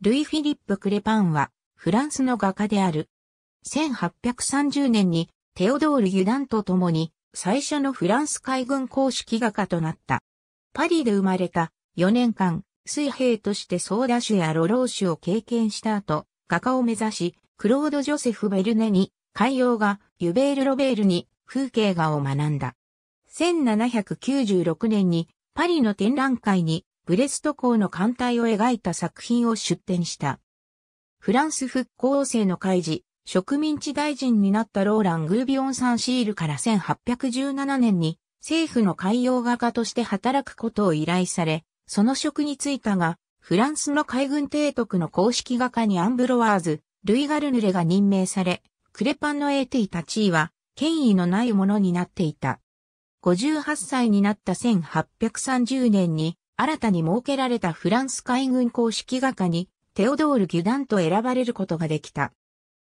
ルイ・フィリップ・クレパンは、フランスの画家である。1830年に、テオドール・ユダンと共に、最初のフランス海軍公式画家となった。パリで生まれた、4年間、水兵としてソーダ種やロロー種を経験した後、画家を目指し、クロード・ジョセフ・ベルネに、海洋画、ユベール・ロベールに、風景画を学んだ。1796年に、パリの展覧会に、ブレスト港の艦隊を描いた作品を出展した。フランス復興政の開示、植民地大臣になったローラン・グービオン・サン・シールから1817年に政府の海洋画家として働くことを依頼され、その職に就いたが、フランスの海軍提督の公式画家にアンブロワーズ、ルイ・ガルヌレが任命され、クレパンの得ていた地位は権威のないものになっていた。58歳になった1830年に新たに設けられたフランス海軍公式画家に、テオドール・ギュダンと選ばれることができた。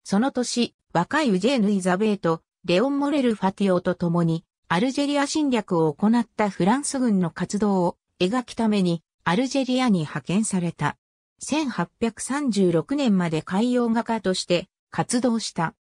その年、若いウジェーヌ・イザベーと、レオン・モレル・ファティオと共に、アルジェリア侵略を行ったフランス軍の活動を描くために、アルジェリアに派遣された。1836年まで海洋画家として活動した。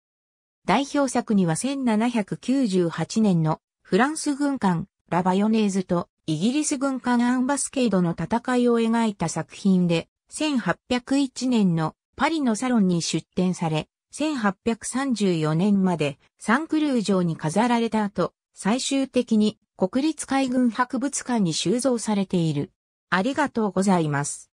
代表作には1798年のフランス軍艦ラバヨネーズとイギリス軍艦アンバスケードの戦いを描いた作品で、1801年のパリのサロンに出展され、1834年までサンクルー城に飾られた後、最終的に国立海軍博物館に収蔵されている。ありがとうございます。